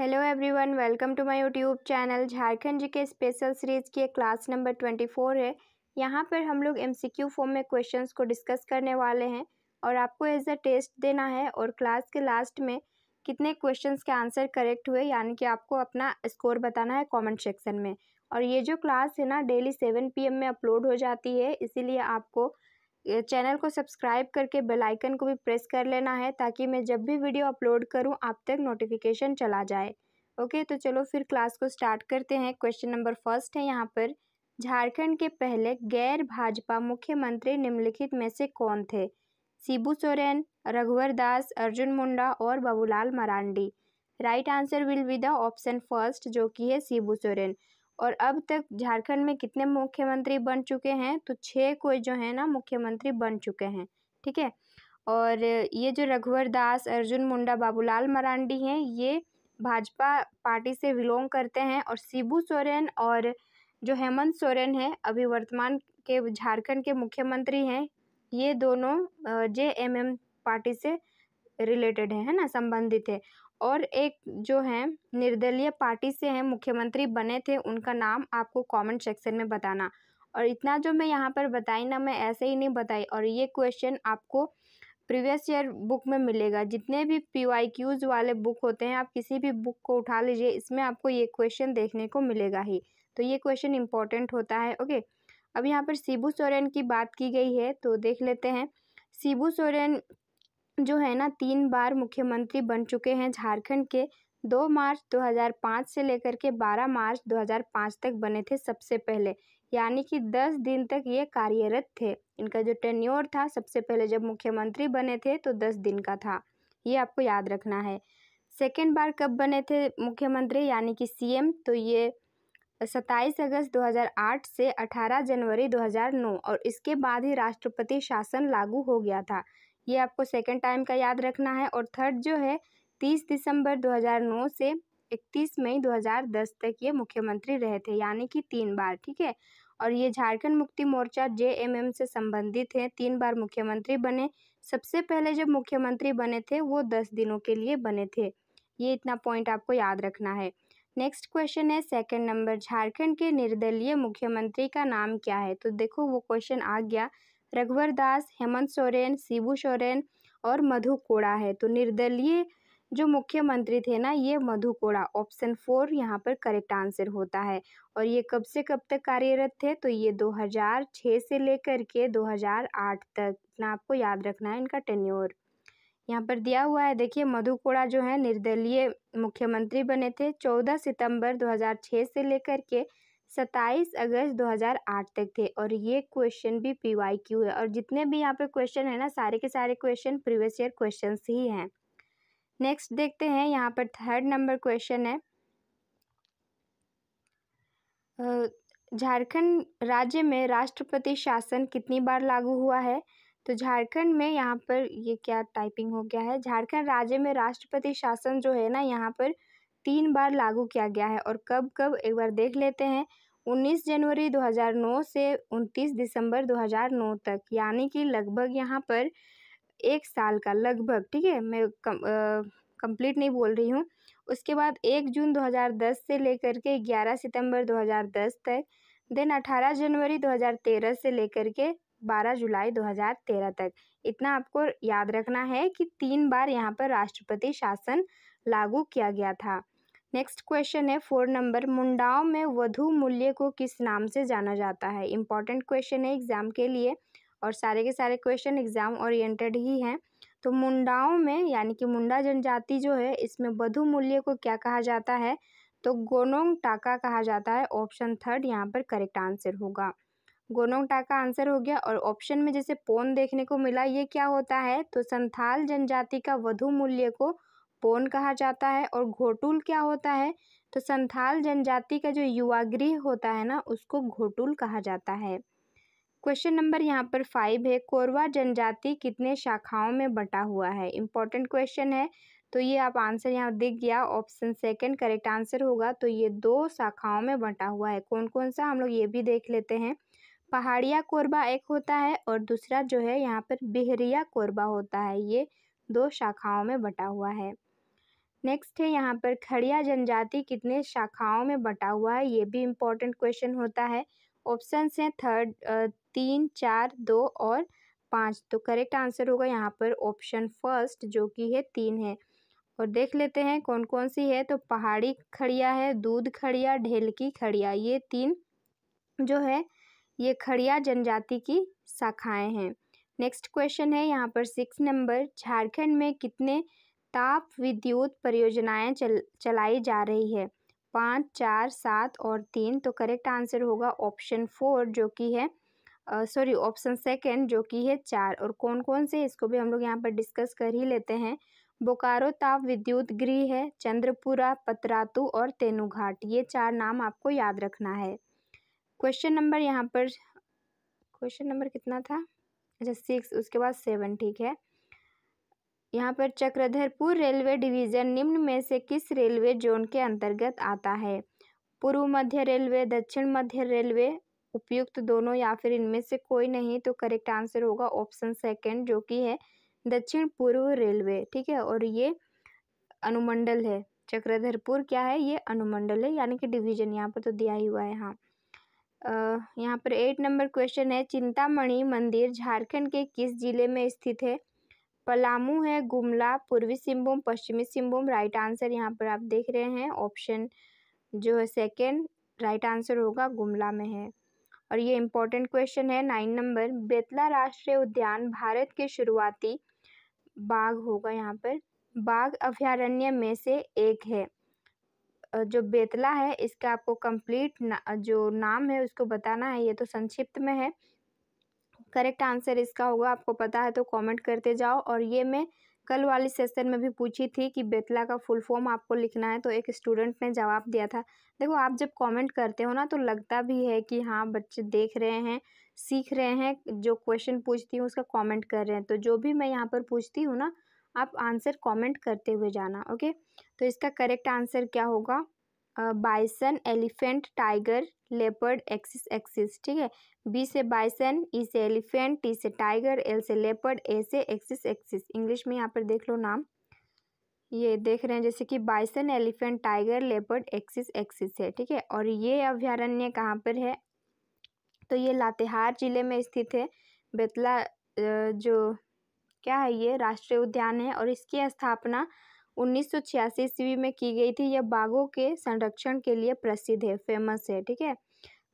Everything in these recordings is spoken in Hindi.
hello everyone welcome to my YouTube channel Jharkhand G K special series की क्लास नंबर ट्वेंटी फोर है यहाँ पर हम लोग एमसीक्यू फॉर्म में क्वेश्चंस को डिस्कस करने वाले हैं और आपको एज अ टेस्ट देना है और क्लास के लास्ट में कितने क्वेश्चंस के आंसर करेक्ट हुए यानी कि आपको अपना स्कोर बताना है कॉमेंट सेक्शन में और ये जो क्लास है ना डेली सेवन पी में अपलोड हो जाती है इसीलिए आपको चैनल को सब्सक्राइब करके बेल आइकन को भी प्रेस कर लेना है ताकि मैं जब भी वीडियो अपलोड करूं आप तक नोटिफिकेशन चला जाए ओके तो चलो फिर क्लास को स्टार्ट करते हैं क्वेश्चन नंबर फर्स्ट है यहाँ पर झारखंड के पहले गैर भाजपा मुख्यमंत्री निम्नलिखित में से कौन थे सिबू सोरेन रघुवर दास अर्जुन मुंडा और Babulal Marandi right answer will be the option first जो कि है सिबू सोरेन और अब तक झारखंड में कितने मुख्यमंत्री बन चुके हैं तो छः कोई जो है ना मुख्यमंत्री बन चुके हैं ठीक है और ये जो रघुवर दास अर्जुन मुंडा बाबूलाल मरांडी हैं ये भाजपा पार्टी से बिलोंग करते हैं और शिबू सोरेन और जो हेमंत सोरेन हैं अभी वर्तमान के झारखंड के मुख्यमंत्री हैं ये दोनों जे एम एम पार्टी से रिलेटेड है, है ना संबंधित है और एक जो हैं निर्दलीय पार्टी से हैं मुख्यमंत्री बने थे उनका नाम आपको कमेंट सेक्शन में बताना और इतना जो मैं यहाँ पर बताई ना मैं ऐसे ही नहीं बताई और ये क्वेश्चन आपको प्रीवियस ईयर बुक में मिलेगा जितने भी पी वाई क्यूज़ वाले बुक होते हैं आप किसी भी बुक को उठा लीजिए इसमें आपको ये क्वेश्चन देखने को मिलेगा ही तो ये क्वेश्चन इंपॉर्टेंट होता है ओके अब यहाँ पर शिबू सोरेन की बात की गई है तो देख लेते हैं शिबू सोरेन जो है ना तीन बार मुख्यमंत्री बन चुके हैं झारखंड के दो मार्च 2005 से लेकर के 12 मार्च 2005 तक बने थे सबसे पहले यानी कि 10 दिन तक ये कार्यरत थे इनका जो टेन्योर था सबसे पहले जब मुख्यमंत्री बने थे तो 10 दिन का था ये आपको याद रखना है सेकेंड बार कब बने थे मुख्यमंत्री यानी कि सीएम तो ये 27 अगस्त 2008 से 18 जनवरी 2009 और इसके बाद ही राष्ट्रपति शासन लागू हो गया था ये आपको सेकेंड टाइम का याद रखना है और थर्ड जो है तीस दिसंबर 2009 से इकतीस मई 2010 तक ये मुख्यमंत्री रहे थे यानी कि तीन बार ठीक है और ये झारखंड मुक्ति मोर्चा जे से संबंधित हैं तीन बार मुख्यमंत्री बने सबसे पहले जब मुख्यमंत्री बने थे वो दस दिनों के लिए बने थे ये इतना पॉइंट आपको याद रखना है नेक्स्ट क्वेश्चन है सेकंड नंबर झारखंड के निर्दलीय मुख्यमंत्री का नाम क्या है तो देखो वो क्वेश्चन आ गया रघुवर दास हेमंत सोरेन शिबू सोरेन और मधु कोड़ा है तो निर्दलीय जो मुख्यमंत्री थे ना ये मधु कोड़ा ऑप्शन फोर यहाँ पर करेक्ट आंसर होता है और ये कब से कब तक कार्यरत थे तो ये 2006 से लेकर के 2008 तक इतना आपको याद रखना है इनका टेन्योर यहाँ पर दिया हुआ है देखिए मधु कोड़ा जो है निर्दलीय मुख्यमंत्री बने थे 14 सितंबर 2006 से लेकर के सत्ताईस अगस्त 2008 तक थे और ये क्वेश्चन भी पी वाई क्यू है और जितने भी यहाँ पे क्वेश्चन है ना सारे के सारे क्वेश्चन प्रीवियस ईयर क्वेश्चन ही हैं नेक्स्ट देखते हैं यहाँ पर थर्ड नंबर क्वेश्चन है झारखंड राज्य में राष्ट्रपति शासन कितनी बार लागू हुआ है तो झारखंड में यहाँ पर ये क्या टाइपिंग हो गया है झारखंड राज्य में राष्ट्रपति शासन जो है ना यहाँ पर तीन बार लागू किया गया है और कब कब एक बार देख लेते हैं 19 जनवरी 2009 से 29 दिसंबर 2009 तक यानी कि लगभग यहाँ पर एक साल का लगभग ठीक है मैं कंप्लीट नहीं बोल रही हूँ उसके बाद एक जून 2010 से लेकर के 11 सितंबर 2010 तक देन 18 जनवरी 2013 से लेकर के 12 जुलाई 2013 तक इतना आपको याद रखना है कि तीन बार यहाँ पर राष्ट्रपति शासन लागू किया गया था नेक्स्ट क्वेश्चन है फोर नंबर मुंडाओं में वधु मूल्य को किस नाम से जाना जाता है इंपॉर्टेंट क्वेश्चन है एग्जाम के लिए और सारे के सारे क्वेश्चन एग्जाम ओरिएंटेड ही हैं तो मुंडाओं में यानी कि मुंडा जनजाति जो है इसमें वधु मूल्य को क्या कहा जाता है तो गोनोंग टाका कहा जाता है ऑप्शन थर्ड यहाँ पर करेक्ट आंसर होगा गोनोंग टाका आंसर हो गया और ऑप्शन में जैसे पोन देखने को मिला ये क्या होता है तो संथाल जनजाति का वधु मूल्य को पोन कहा जाता है और घोटुल क्या होता है तो संथाल जनजाति का जो युवा गृह होता है ना उसको घोटुल कहा जाता है क्वेश्चन नंबर यहाँ पर फाइव है कोरवा जनजाति कितने शाखाओं में बटा हुआ है इम्पॉर्टेंट क्वेश्चन है तो ये आप आंसर यहाँ दिख गया ऑप्शन सेकंड करेक्ट आंसर होगा तो ये दो शाखाओं में बटा हुआ है कौन कौन सा हम लोग ये भी देख लेते हैं पहाड़िया कोरबा एक होता है और दूसरा जो है यहाँ पर बिहरिया कोरबा होता है ये दो शाखाओं में बटा हुआ है नेक्स्ट है यहाँ पर खड़िया जनजाति कितने शाखाओं में बटा हुआ है ये भी इम्पोर्टेंट क्वेश्चन होता है ऑप्शंस हैं थर्ड तीन चार दो और पाँच तो करेक्ट आंसर होगा यहाँ पर ऑप्शन फर्स्ट जो कि है तीन है और देख लेते हैं कौन कौन सी है तो पहाड़ी खड़िया है दूध खड़िया की खड़िया ये तीन जो है ये खड़िया जनजाति की शाखाएं हैं नेक्स्ट क्वेश्चन है यहाँ पर सिक्स नंबर झारखंड में कितने ताप विद्युत परियोजनाएं चल चलाई जा रही है पाँच चार सात और तीन तो करेक्ट आंसर होगा ऑप्शन फोर जो कि है सॉरी ऑप्शन सेकंड जो कि है चार और कौन कौन से इसको भी हम लोग यहाँ पर डिस्कस कर ही लेते हैं बोकारो ताप विद्युत गृह है चंद्रपुरा पतरातू और तेनूघाट ये चार नाम आपको याद रखना है क्वेश्चन नंबर यहाँ पर क्वेश्चन नंबर कितना था अच्छा सिक्स उसके बाद सेवन ठीक है यहाँ पर चक्रधरपुर रेलवे डिवीज़न निम्न में से किस रेलवे जोन के अंतर्गत आता है पूर्व मध्य रेलवे दक्षिण मध्य रेलवे उपयुक्त दोनों या फिर इनमें से कोई नहीं तो करेक्ट आंसर होगा ऑप्शन सेकंड जो कि है दक्षिण पूर्व रेलवे ठीक है और ये अनुमंडल है चक्रधरपुर क्या है ये अनुमंडल है यानी कि डिवीजन यहाँ पर तो दिया ही हुआ है हाँ यहाँ पर एट नंबर क्वेश्चन है चिंतामणि मंदिर झारखंड के किस जिले में स्थित है पलामू है गुमला पूर्वी सिंहभूम पश्चिमी सिंहभूम राइट आंसर यहाँ पर आप देख रहे हैं ऑप्शन जो है सेकेंड राइट आंसर होगा गुमला में है और ये इम्पोर्टेंट क्वेश्चन है नाइन नंबर बेतला राष्ट्रीय उद्यान भारत के शुरुआती बाघ होगा यहाँ पर बाघ अभ्यारण्य में से एक है जो बेतला है इसका आपको कंप्लीट ना, जो नाम है उसको बताना है ये तो संक्षिप्त में है करेक्ट आंसर इसका होगा आपको पता है तो कमेंट करते जाओ और ये मैं कल वाली सेशन में भी पूछी थी कि बेतला का फुल फॉर्म आपको लिखना है तो एक स्टूडेंट ने जवाब दिया था देखो आप जब कमेंट करते हो ना तो लगता भी है कि हाँ बच्चे देख रहे हैं सीख रहे हैं जो क्वेश्चन पूछती हूँ उसका कॉमेंट कर रहे हैं तो जो भी मैं यहाँ पर पूछती हूँ ना आप आंसर कॉमेंट करते हुए जाना ओके तो इसका करेक्ट आंसर क्या होगा bison elephant tiger leopard axis axis ठीक है बी से बाइसन ई से एलिफेंट टी से टाइगर एल से लेपर्ड ए से एक्सिस एक्सिस इंग्लिश में यहाँ पर देख लो नाम ये देख रहे हैं जैसे कि bison elephant tiger leopard axis axis है ठीक है और ये अभ्यारण्य कहाँ पर है तो ये लातेहार जिले में स्थित है बेतला जो क्या है ये राष्ट्रीय उद्यान है और इसकी स्थापना उन्नीस सौ छियासी ईस्वी में की गई थी यह बाघों के संरक्षण के लिए प्रसिद्ध है फेमस है ठीक है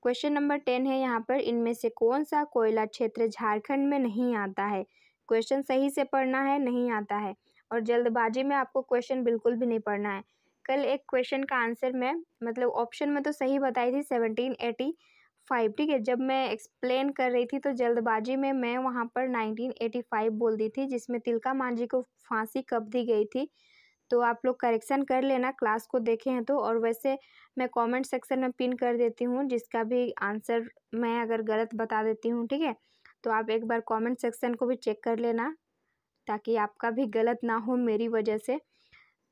क्वेश्चन नंबर टेन है यहाँ पर इनमें से कौन सा कोयला क्षेत्र झारखंड में नहीं आता है क्वेश्चन सही से पढ़ना है नहीं आता है और जल्दबाजी में आपको क्वेश्चन बिल्कुल भी नहीं पढ़ना है कल एक क्वेश्चन का आंसर मैं मतलब ऑप्शन में तो सही बताई थी सेवनटीन एटी फाइव ठीक है जब मैं एक्सप्लेन कर रही थी तो जल्दबाजी में मैं वहाँ पर नाइनटीन एटी फाइव बोल दी थी जिसमें तिलका मांझी को फांसी कब दी गई थी तो आप लोग करेक्शन कर लेना क्लास को देखे हैं तो और वैसे मैं कमेंट सेक्शन में पिन कर देती हूँ जिसका भी आंसर मैं अगर गलत बता देती हूँ ठीक है तो आप एक बार कमेंट सेक्शन को भी चेक कर लेना ताकि आपका भी गलत ना हो मेरी वजह से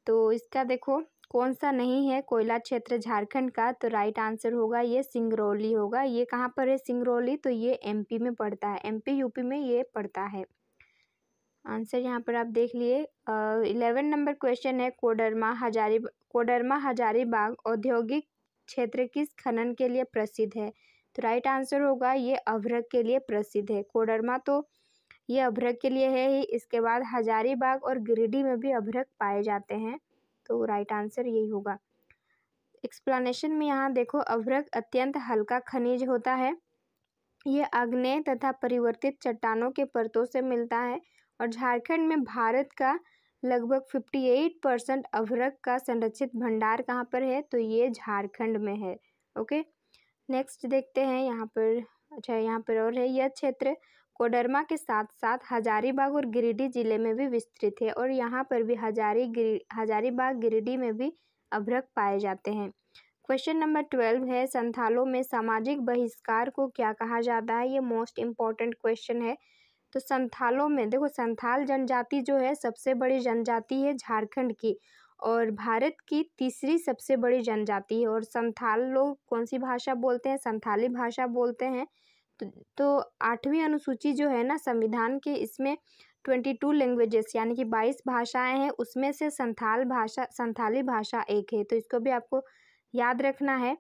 तो इसका देखो कौन सा नहीं है कोयला क्षेत्र झारखंड का तो राइट आंसर होगा ये सिंगरौली होगा ये कहाँ पर है सिंगरौली तो ये एम में पड़ता है एम यूपी में ये पड़ता है आंसर यहाँ पर आप देख लिए इलेवन नंबर क्वेश्चन है कोडरमा हजारी कोडरमा हजारीबाग औद्योगिक क्षेत्र किस खनन के लिए प्रसिद्ध है तो राइट आंसर होगा ये अभ्रक के लिए प्रसिद्ध है कोडरमा तो ये अभ्रक के लिए है ही इसके बाद हजारीबाग और गिरिडीह में भी अभ्रक पाए जाते हैं तो राइट आंसर यही होगा एक्सप्लानशन में यहाँ देखो अभ्रक अत्यंत हल्का खनिज होता है ये अग्नय तथा परिवर्तित चट्टानों के परतों से मिलता है और झारखंड में भारत का लगभग फिफ्टी एट परसेंट अभरक का संरक्षित भंडार कहाँ पर है तो ये झारखंड में है ओके नेक्स्ट देखते हैं यहाँ पर अच्छा यहाँ पर और है यह क्षेत्र कोडरमा के साथ साथ हजारीबाग और गिरिडीह जिले में भी विस्तृत है और यहाँ पर भी हजारी गिरी हजारीबाग गिरिडीह में भी अभ्रक पाए जाते हैं क्वेश्चन नंबर ट्वेल्व है संथालों में सामाजिक बहिष्कार को क्या कहा जाता है ये मोस्ट इम्पॉर्टेंट क्वेश्चन है तो संथालों में देखो संथाल जनजाति जो है सबसे बड़ी जनजाति है झारखंड की और भारत की तीसरी सबसे बड़ी जनजाति है और संथाल लोग कौन सी भाषा बोलते हैं संथाली भाषा बोलते हैं तो, तो आठवीं अनुसूची जो है ना संविधान के इसमें ट्वेंटी टू लैंग्वेजेस यानी कि बाईस भाषाएं हैं उसमें से संथाल भाषा संथाली भाषा एक है तो इसको भी आपको याद रखना है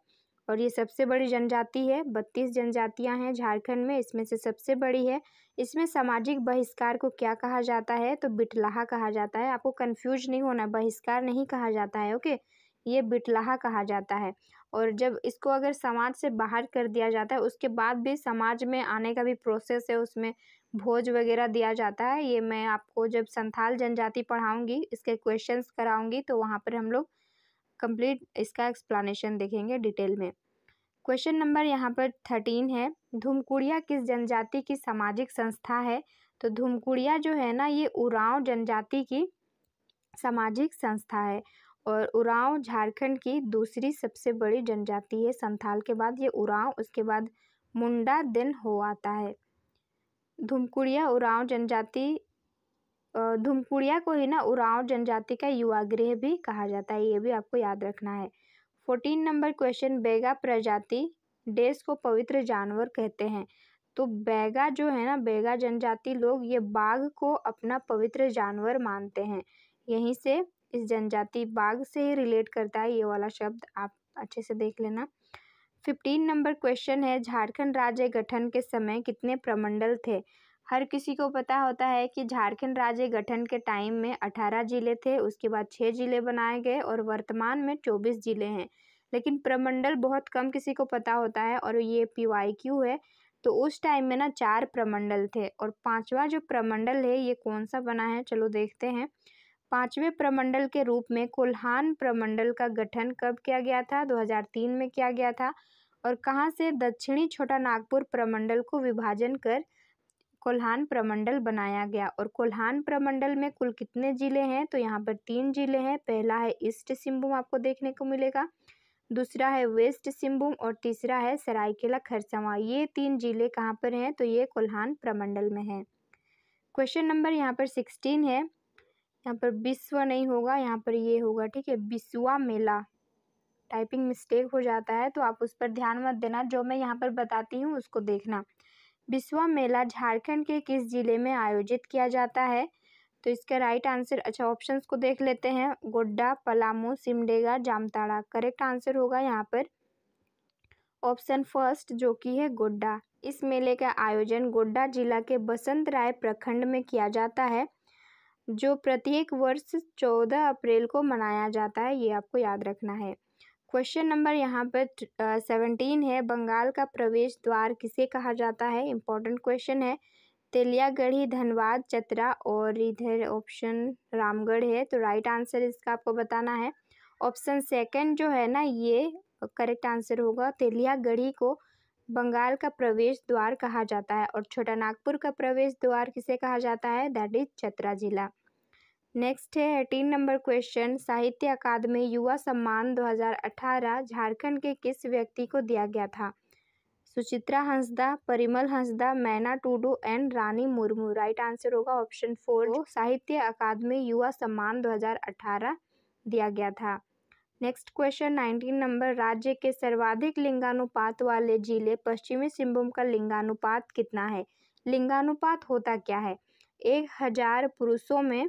और ये सबसे बड़ी जनजाति है बत्तीस जनजातियां हैं झारखंड में इसमें से सबसे बड़ी है इसमें सामाजिक बहिष्कार को क्या कहा जाता है तो बिटलाहा कहा जाता है आपको कन्फ्यूज नहीं होना बहिष्कार नहीं कहा जाता है ओके ये बिटलाहा कहा जाता है और जब इसको अगर समाज से बाहर कर दिया जाता है उसके बाद भी समाज में आने का भी प्रोसेस है उसमें भोज वगैरह दिया जाता है ये मैं आपको जब संथाल जनजाति पढ़ाऊँगी इसके क्वेश्चंस कराऊँगी तो वहाँ पर हम लोग कंप्लीट इसका एक्सप्लानेशन देखेंगे डिटेल में क्वेश्चन नंबर यहाँ पर थर्टीन है धूमकुड़िया किस जनजाति की सामाजिक संस्था है तो धूमकुड़िया जो है ना ये उरांव जनजाति की सामाजिक संस्था है और उरांव झारखंड की दूसरी सबसे बड़ी जनजाति है संथाल के बाद ये उरांव उसके बाद मुंडा दिन हो आता है धूमकुड़िया उरांव जनजाति धुमकुड़िया को ही ना उरांव जनजाति का युवा गृह भी कहा जाता है ये भी आपको याद रखना है फोर्टीन नंबर क्वेश्चन बेगा प्रजाति देश को पवित्र जानवर कहते हैं तो बेगा जो है ना बेगा जनजाति लोग ये बाघ को अपना पवित्र जानवर मानते हैं यहीं से इस जनजाति बाघ से ही रिलेट करता है ये वाला शब्द आप अच्छे से देख लेना फिफ्टीन नंबर क्वेश्चन है झारखंड राज्य गठन के समय कितने प्रमंडल थे हर किसी को पता होता है कि झारखंड राज्य गठन के टाइम में अठारह ज़िले थे उसके बाद छः ज़िले बनाए गए और वर्तमान में चौबीस ज़िले हैं लेकिन प्रमंडल बहुत कम किसी को पता होता है और ये पी वाई क्यू है तो उस टाइम में ना चार प्रमंडल थे और पांचवा जो प्रमंडल है ये कौन सा बना है चलो देखते हैं पांचवे प्रमंडल के रूप में कोल्हान प्रमंडल का गठन कब किया गया था 2003 में किया गया था और कहाँ से दक्षिणी छोटा नागपुर प्रमंडल को विभाजन कर कोल्हान प्रमंडल बनाया गया और कोल्हान प्रमंडल में कुल कितने ज़िले हैं तो यहाँ पर तीन ज़िले हैं पहला है ईस्ट सिंहभूम आपको देखने को मिलेगा दूसरा है वेस्ट सिंहभूम और तीसरा है सरायकेला खरसावा ये तीन जिले कहाँ पर हैं तो ये कोल्हान प्रमंडल में है क्वेश्चन नंबर यहाँ पर सिक्सटीन है यहाँ पर विश्व नहीं होगा यहाँ पर ये होगा ठीक है बिस्वा मेला टाइपिंग मिस्टेक हो जाता है तो आप उस पर ध्यान मत देना जो मैं यहाँ पर बताती हूँ उसको देखना विश्व मेला झारखंड के किस जिले में आयोजित किया जाता है तो इसका राइट आंसर अच्छा ऑप्शंस को देख लेते हैं गोड्डा पलामू सिमडेगा जामताड़ा करेक्ट आंसर होगा यहाँ पर ऑप्शन फर्स्ट जो कि है गोड्डा इस मेले का आयोजन गोड्डा जिला के बसंत राय प्रखंड में किया जाता है जो प्रत्येक वर्ष चौदह अप्रैल को मनाया जाता है ये आपको याद रखना है क्वेश्चन नंबर यहाँ पर सेवनटीन है बंगाल का प्रवेश द्वार किसे कहा जाता है इम्पोर्टेंट क्वेश्चन है तेलियागढ़ी धनबाद चतरा और इधर ऑप्शन रामगढ़ है तो राइट आंसर इसका आपको बताना है ऑप्शन सेकंड जो है ना ये करेक्ट आंसर होगा तेलियागढ़ी को बंगाल का प्रवेश द्वार कहा जाता है और छोटा नागपुर का प्रवेश द्वार किसे कहा जाता है दैट इज चतरा जिला नेक्स्ट है एटीन नंबर क्वेश्चन साहित्य अकादमी युवा सम्मान 2018 झारखंड के किस व्यक्ति को दिया गया था Suchitra Hansda Parimal Hansda Maina Tudu and Rani Murmu right answer होगा ऑप्शन फोर साहित्य अकादमी युवा सम्मान 2018 दिया गया था नेक्स्ट क्वेश्चन नाइनटीन नंबर राज्य के सर्वाधिक लिंगानुपात वाले जिले पश्चिमी सिंहभूम का लिंगानुपात कितना है लिंगानुपात होता क्या है एक हज़ार पुरुषों में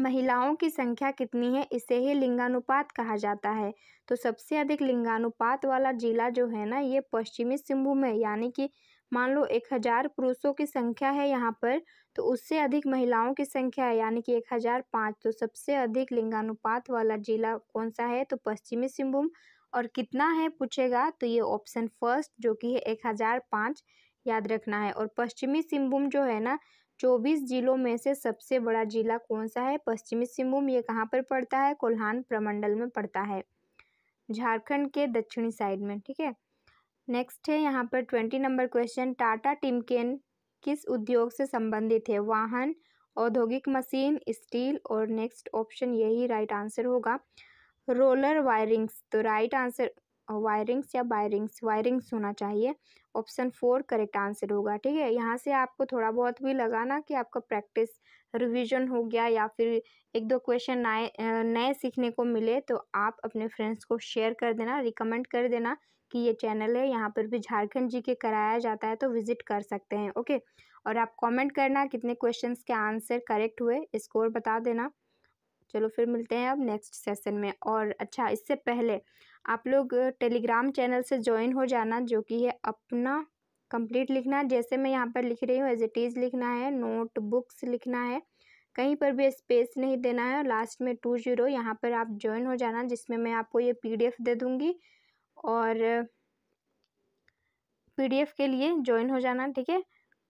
महिलाओं की संख्या कितनी है इसे ही लिंगानुपात कहा जाता है तो सबसे अधिक लिंगानुपात वाला जिला जो है ना ये पश्चिमी सिंहभूम है यानी कि मान लो एक हज़ार पुरुषों की संख्या है यहाँ पर तो उससे अधिक महिलाओं की संख्या है यानी कि एक हज़ार पाँच तो सबसे अधिक लिंगानुपात वाला जिला कौन सा है तो पश्चिमी सिंहभूम और कितना है पूछेगा तो ये ऑप्शन फर्स्ट जो कि है एक हज़ार याद रखना है और पश्चिमी सिंहभूम जो है ना चौबीस जिलों में से सबसे बड़ा जिला कौन सा है पश्चिमी सिंहभूम ये कहाँ पर पड़ता है कोल्हान प्रमंडल में पड़ता है झारखंड के दक्षिणी साइड में ठीक है नेक्स्ट है यहाँ पर twenty number question Tata Timken किस उद्योग से संबंधित है वाहन औद्योगिक मशीन स्टील और नेक्स्ट ऑप्शन यही राइट आंसर होगा रोलर वायरिंग्स तो राइट आंसर वायरिंग्स या वायरिंग्स वायरिंग्स होना चाहिए ऑप्शन फोर करेक्ट आंसर होगा ठीक है यहाँ से आपको थोड़ा बहुत भी लगाना कि आपका प्रैक्टिस रिवीजन हो गया या फिर एक दो क्वेश्चन नए नए सीखने को मिले तो आप अपने फ्रेंड्स को शेयर कर देना रिकमेंड कर देना कि ये चैनल है यहाँ पर भी झारखंड जी के कराया जाता है तो विज़िट कर सकते हैं ओके और आप कमेंट करना कितने क्वेश्चंस के आंसर करेक्ट हुए स्कोर बता देना चलो फिर मिलते हैं अब नेक्स्ट सेशन में और अच्छा इससे पहले आप लोग टेलीग्राम चैनल से ज्वाइन हो जाना जो कि है अपना कंप्लीट लिखना जैसे मैं यहाँ पर लिख रही हूँ एज इट इज़ लिखना है नोट बुक्स लिखना है कहीं पर भी स्पेस नहीं देना है लास्ट में टू जीरो यहाँ पर आप ज्वाइन हो जाना जिसमें मैं आपको ये पीडीएफ दे दूँगी और पीडीएफ के लिए ज्वाइन हो जाना ठीक है